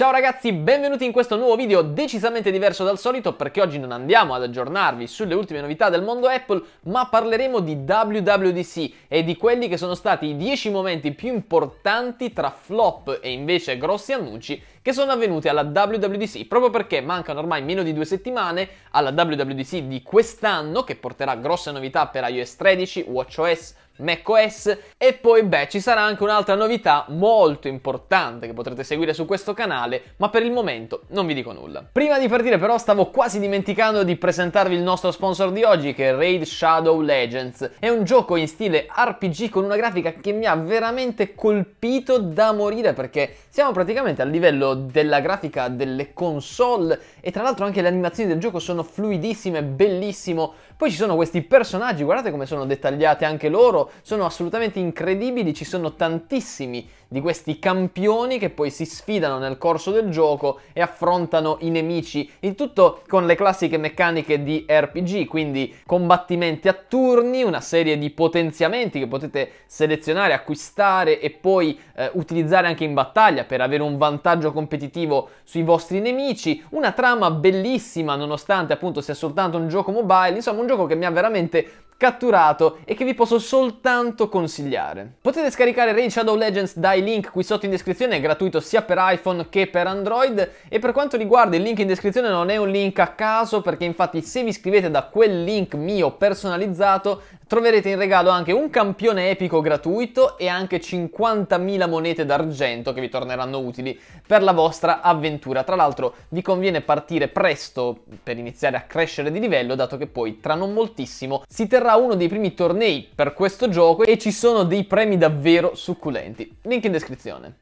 Ciao ragazzi, benvenuti in questo nuovo video decisamente diverso dal solito perché oggi non andiamo ad aggiornarvi sulle ultime novità del mondo Apple, ma parleremo di WWDC e di quelli che sono stati i 10 momenti più importanti tra flop e invece grossi annunci che sono avvenuti alla WWDC, proprio perché mancano ormai meno di due settimane alla WWDC di quest'anno che porterà grosse novità per iOS 13, WatchOS, macOS e poi beh ci sarà anche un'altra novità molto importante che potrete seguire su questo canale ma per il momento non vi dico nulla. Prima di partire però stavo quasi dimenticando di presentarvi il nostro sponsor di oggi che è Raid Shadow Legends. È un gioco in stile RPG con una grafica che mi ha veramente colpito da morire perché siamo praticamente a livello della grafica delle console e tra l'altro anche le animazioni del gioco sono fluidissime, bellissimo. Poi ci sono questi personaggi, guardate come sono dettagliate anche loro sono assolutamente incredibili, ci sono tantissimi di questi campioni che poi si sfidano nel corso del gioco e affrontano i nemici, il tutto con le classiche meccaniche di RPG, quindi combattimenti a turni, una serie di potenziamenti che potete selezionare, acquistare e poi eh, utilizzare anche in battaglia per avere un vantaggio competitivo sui vostri nemici, una trama bellissima nonostante appunto sia soltanto un gioco mobile, insomma un gioco che mi ha veramente catturato e che vi posso soltanto consigliare. Potete scaricare Rain Shadow Legends dai link qui sotto in descrizione, è gratuito sia per iPhone che per Android e per quanto riguarda il link in descrizione non è un link a caso perché infatti se vi iscrivete da quel link mio personalizzato Troverete in regalo anche un campione epico gratuito e anche 50.000 monete d'argento che vi torneranno utili per la vostra avventura. Tra l'altro vi conviene partire presto per iniziare a crescere di livello dato che poi tra non moltissimo si terrà uno dei primi tornei per questo gioco e ci sono dei premi davvero succulenti. Link in descrizione.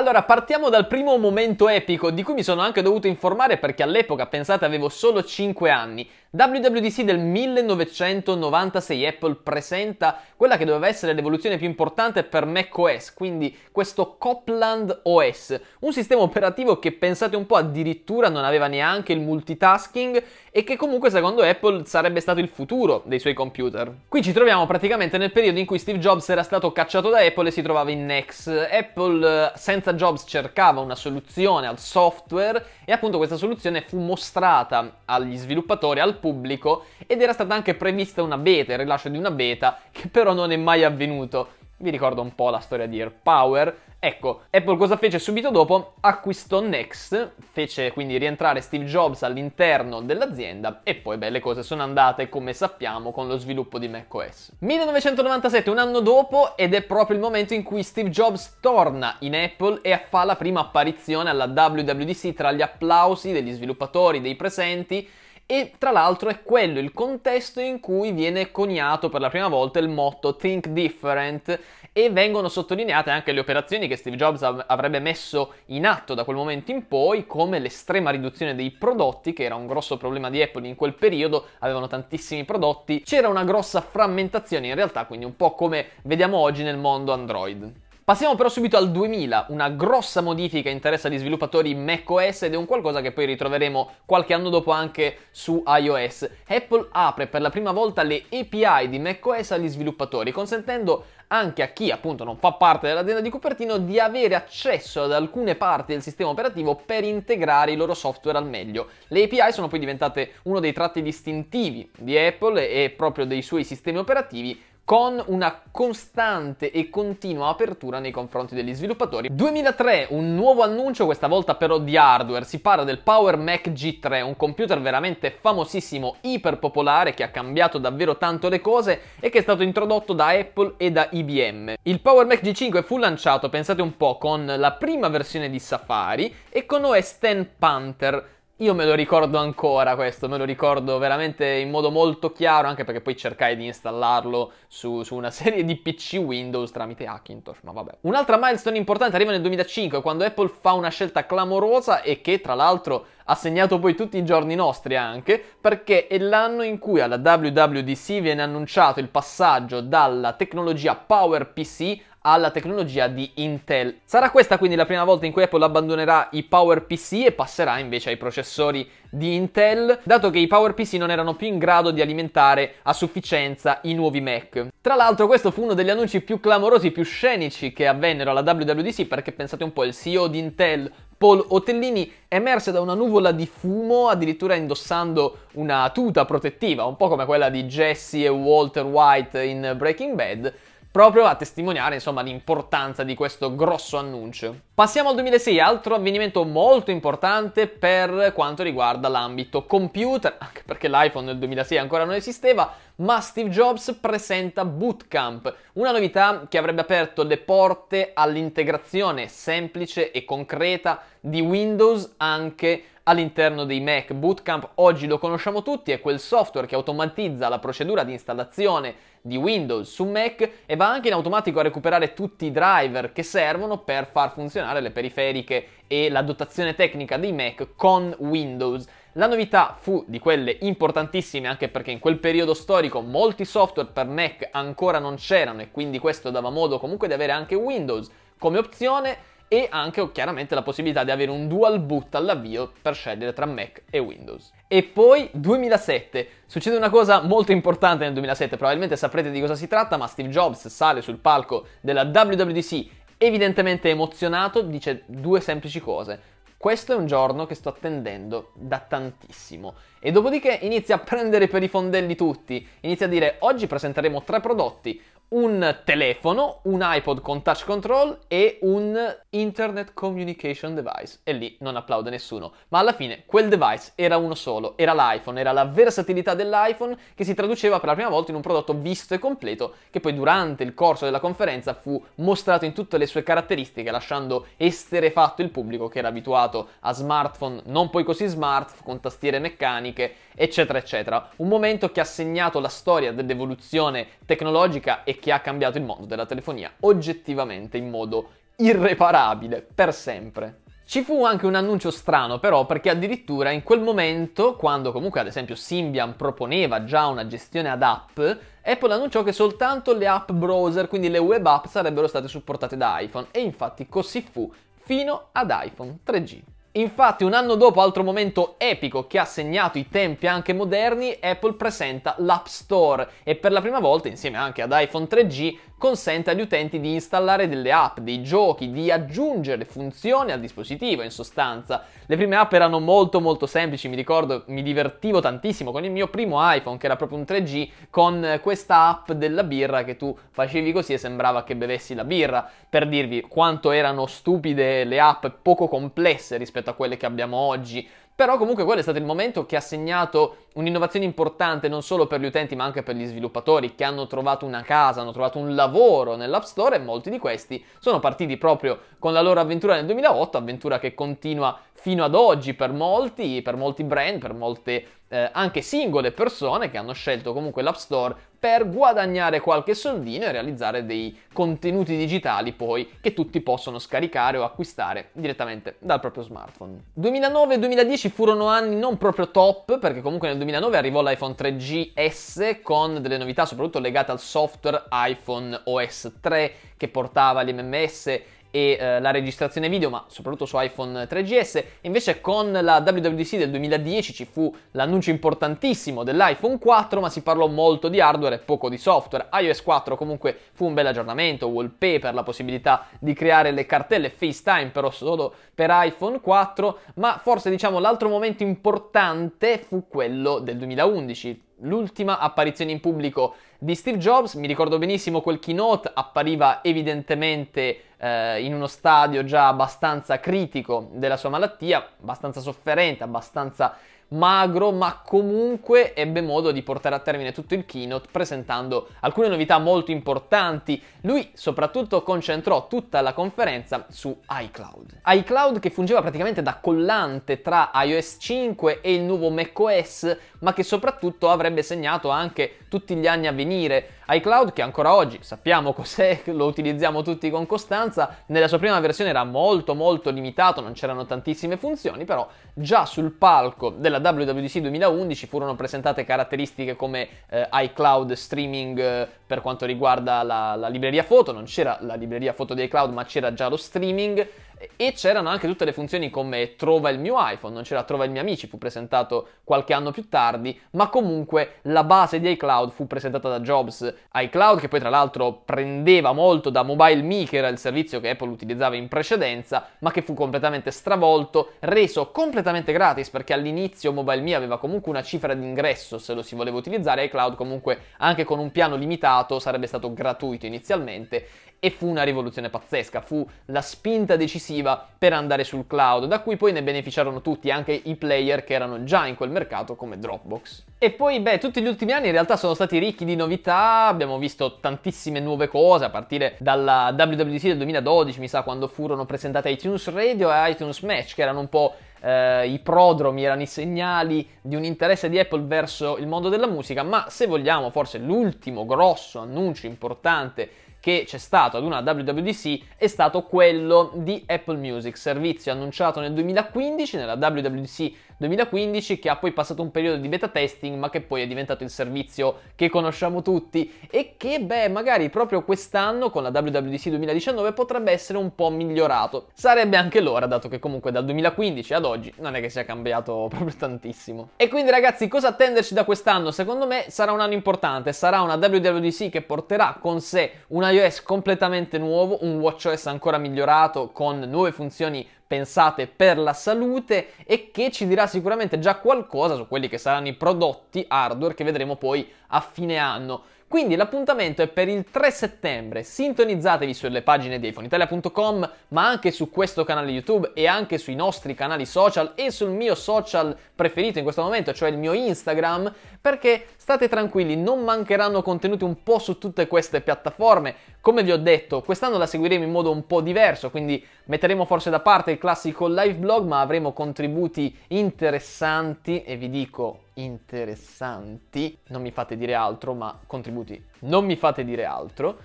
Allora, partiamo dal primo momento epico di cui mi sono anche dovuto informare perché all'epoca, pensate, avevo solo 5 anni. WWDC del 1996 Apple presenta quella che doveva essere l'evoluzione più importante per macOS, quindi questo Copland OS, un sistema operativo che pensate un po' addirittura non aveva neanche il multitasking e che comunque secondo Apple sarebbe stato il futuro dei suoi computer. Qui ci troviamo praticamente nel periodo in cui Steve Jobs era stato cacciato da Apple e si trovava in Nex. Apple eh, senza Steve Jobs cercava una soluzione al software e appunto questa soluzione fu mostrata agli sviluppatori, al pubblico ed era stata anche prevista una beta, il rilascio di una beta che però non è mai avvenuto. Vi ricordo un po' la storia di AirPower, Ecco, Apple cosa fece subito dopo? Acquistò Next, fece quindi rientrare Steve Jobs all'interno dell'azienda e poi beh, le cose sono andate come sappiamo con lo sviluppo di macOS. 1997, un anno dopo, ed è proprio il momento in cui Steve Jobs torna in Apple e fa la prima apparizione alla WWDC tra gli applausi degli sviluppatori, dei presenti e tra l'altro è quello il contesto in cui viene coniato per la prima volta il motto Think Different e vengono sottolineate anche le operazioni che Steve Jobs av- avrebbe messo in atto da quel momento in poi, come l'estrema riduzione dei prodotti, che era un grosso problema di Apple in quel periodo, avevano tantissimi prodotti, c'era una grossa frammentazione in realtà, quindi un po' come vediamo oggi nel mondo Android. Passiamo però subito al 2000, una grossa modifica interessa gli sviluppatori macOS ed è un qualcosa che poi ritroveremo qualche anno dopo anche su iOS. Apple apre per la prima volta le API di macOS agli sviluppatori, consentendo anche a chi appunto non fa parte dell'azienda di Cupertino di avere accesso ad alcune parti del sistema operativo per integrare i loro software al meglio. Le API sono poi diventate uno dei tratti distintivi di Apple e proprio dei suoi sistemi operativi con una costante e continua apertura nei confronti degli sviluppatori. 2003, un nuovo annuncio, questa volta però di hardware, si parla del Power Mac G3, un computer veramente famosissimo, iper popolare, che ha cambiato davvero tanto le cose e che è stato introdotto da Apple e da IBM. Il Power Mac G5 fu lanciato, pensate un po', con la prima versione di Safari e con OS X Panther, io me lo ricordo ancora questo, me lo ricordo veramente in modo molto chiaro, anche perché poi cercai di installarlo su, su una serie di PC Windows tramite Hackintosh, ma vabbè. Un'altra milestone importante arriva nel 2005, quando Apple fa una scelta clamorosa e che tra l'altro ha segnato poi tutti i giorni nostri anche, perché è l'anno in cui alla WWDC viene annunciato il passaggio dalla tecnologia PowerPC alla tecnologia di Intel. Sarà questa quindi la prima volta in cui Apple abbandonerà i PowerPC e passerà invece ai processori di Intel, dato che i PowerPC non erano più in grado di alimentare a sufficienza i nuovi Mac. Tra l'altro questo fu uno degli annunci più clamorosi, più scenici che avvennero alla WWDC perché pensate un po', il CEO di Intel Paul Otellini emerse da una nuvola di fumo, addirittura indossando una tuta protettiva, un po' come quella di Jesse e Walter White in Breaking Bad, proprio a testimoniare insomma l'importanza di questo grosso annuncio. Passiamo al 2006, altro avvenimento molto importante per quanto riguarda l'ambito computer, anche perché l'iPhone nel 2006 ancora non esisteva, ma Steve Jobs presenta Bootcamp, una novità che avrebbe aperto le porte all'integrazione semplice e concreta di Windows anche all'interno dei Mac. Bootcamp oggi lo conosciamo tutti, è quel software che automatizza la procedura di installazione di Windows su Mac e va anche in automatico a recuperare tutti i driver che servono per far funzionare le periferiche e la dotazione tecnica dei Mac con Windows. La novità fu di quelle importantissime anche perché in quel periodo storico molti software per Mac ancora non c'erano e quindi questo dava modo comunque di avere anche Windows come opzione e anche chiaramente la possibilità di avere un dual boot all'avvio per scegliere tra Mac e Windows. E poi 2007. Succede una cosa molto importante nel 2007, probabilmente saprete di cosa si tratta, ma Steve Jobs sale sul palco della WWDC evidentemente emozionato, dice due semplici cose. Questo è un giorno che sto attendendo da tantissimo. E dopodiché inizia a prendere per i fondelli tutti, inizia a dire oggi presenteremo tre prodotti, un telefono, un iPod con touch control e un internet communication device. E lì non applaude nessuno. Ma alla fine quel device era uno solo, era l'iPhone, era la versatilità dell'iPhone che si traduceva per la prima volta in un prodotto visto e completo che poi durante il corso della conferenza fu mostrato in tutte le sue caratteristiche, lasciando esterefatto il pubblico che era abituato a smartphone non poi così smart, con tastiere meccaniche, eccetera, eccetera. Un momento che ha segnato la storia dell'evoluzione tecnologica e che ha cambiato il mondo della telefonia oggettivamente in modo irreparabile, per sempre. Ci fu anche un annuncio strano però perché addirittura in quel momento, quando comunque ad esempio Symbian proponeva già una gestione ad app, Apple annunciò che soltanto le app browser, quindi le web app, sarebbero state supportate da iPhone e infatti così fu fino ad iPhone 3G. Infatti un anno dopo, altro momento epico che ha segnato i tempi anche moderni, Apple presenta l'App Store e per la prima volta, insieme anche ad iPhone 3G, consente agli utenti di installare delle app, dei giochi, di aggiungere funzioni al dispositivo in sostanza. Le prime app erano molto molto semplici, mi ricordo mi divertivo tantissimo con il mio primo iPhone che era proprio un 3G con questa app della birra che tu facevi così e sembrava che bevessi la birra. Per dirvi quanto erano stupide le app poco complesse rispetto rispetto a quelle che abbiamo oggi però comunque quello è stato il momento che ha segnato un'innovazione importante non solo per gli utenti ma anche per gli sviluppatori che hanno trovato una casa, hanno trovato un lavoro nell'App Store e molti di questi sono partiti proprio con la loro avventura nel 2008, avventura che continua fino ad oggi per molti, per molti brand, per molte eh, anche singole persone che hanno scelto comunque l'App Store per guadagnare qualche soldino e realizzare dei contenuti digitali poi che tutti possono scaricare o acquistare direttamente dal proprio smartphone. 2009-2010 furono anni non proprio top, perché comunque nel 2009 arrivò l'iPhone 3GS con delle novità soprattutto legate al software iPhone OS 3 che portava l'MMS e eh, la registrazione video, ma soprattutto su iPhone 3GS. Invece con la WWDC del 2010 ci fu l'annuncio importantissimo dell'iPhone 4, ma si parlò molto di hardware e poco di software. iOS 4 comunque fu un bel aggiornamento, wallpaper, la possibilità di creare le cartelle FaceTime però solo per iPhone 4, ma forse diciamo l'altro momento importante fu quello del 2011 l'ultima apparizione in pubblico di Steve Jobs, mi ricordo benissimo quel keynote, appariva evidentemente eh, in uno stadio già abbastanza critico della sua malattia, abbastanza sofferente, abbastanza magro, ma comunque ebbe modo di portare a termine tutto il keynote presentando alcune novità molto importanti. Lui soprattutto concentrò tutta la conferenza su iCloud. iCloud che fungeva praticamente da collante tra iOS 5 e il nuovo macOS, ma che soprattutto avrebbe segnato anche tutti gli anni a venire iCloud che ancora oggi sappiamo cos'è, lo utilizziamo tutti con costanza, nella sua prima versione era molto molto limitato, non c'erano tantissime funzioni, però già sul palco della WWDC 2011 furono presentate caratteristiche come eh, iCloud streaming eh, per quanto riguarda la, la libreria foto, non c'era la libreria foto di iCloud ma c'era già lo streaming, e c'erano anche tutte le funzioni come trova il mio iPhone, non c'era trova il mio amici, fu presentato qualche anno più tardi, ma comunque la base di iCloud fu presentata da Jobs. iCloud che poi tra l'altro prendeva molto da Mobile Me, che era il servizio che Apple utilizzava in precedenza, ma che fu completamente stravolto, reso completamente gratis perché all'inizio Mobile Me aveva comunque una cifra d'ingresso se lo si voleva utilizzare, iCloud comunque anche con un piano limitato sarebbe stato gratuito inizialmente e fu una rivoluzione pazzesca, fu la spinta decisiva offensiva per andare sul cloud, da cui poi ne beneficiarono tutti, anche i player che erano già in quel mercato come Dropbox. E poi, beh, tutti gli ultimi anni in realtà sono stati ricchi di novità, abbiamo visto tantissime nuove cose, a partire dalla WWDC del 2012, mi sa, quando furono presentate iTunes Radio e iTunes Match, che erano un po' Uh, i prodromi, erano i segnali di un interesse di Apple verso il mondo della musica, ma se vogliamo forse l'ultimo grosso annuncio importante che c'è stato ad una WWDC è stato quello di Apple Music, servizio annunciato nel 2015, nella WWDC 2015, che ha poi passato un periodo di beta testing, ma che poi è diventato il servizio che conosciamo tutti e che, beh, magari proprio quest'anno con la WWDC 2019 potrebbe essere un po' migliorato. Sarebbe anche l'ora, dato che comunque dal 2015 ad oggi non è che sia cambiato proprio tantissimo. E quindi ragazzi, cosa attenderci da quest'anno? Secondo me sarà un anno importante, sarà una WWDC che porterà con sé una iOS completamente nuovo, un WatchOS ancora migliorato con nuove funzioni pensate per la salute e che ci dirà sicuramente già qualcosa su quelli che saranno i prodotti hardware che vedremo poi a fine anno. Quindi l'appuntamento è per il 3 settembre. Sintonizzatevi sulle pagine di iPhoneitalia.com, ma anche su questo canale YouTube e anche sui nostri canali social e sul mio social preferito in questo momento, cioè il mio Instagram, perché state tranquilli, non mancheranno contenuti un po' su tutte queste piattaforme. Come vi ho detto, quest'anno la seguiremo in modo un po' diverso, quindi metteremo forse da parte il classico live blog, ma avremo contributi interessanti e vi dico interessanti. Non mi fate dire altro, ma contributi non mi fate dire altro.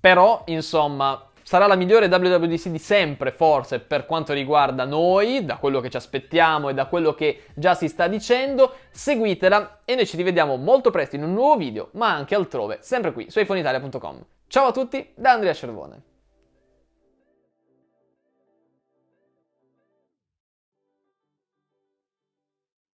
Però, insomma, sarà la migliore WWDC di sempre, forse, per quanto riguarda noi, da quello che ci aspettiamo e da quello che già si sta dicendo. Seguitela e noi ci rivediamo molto presto in un nuovo video, ma anche altrove, sempre qui su iPhoneItalia.com. Ciao a tutti da Andrea Cervone.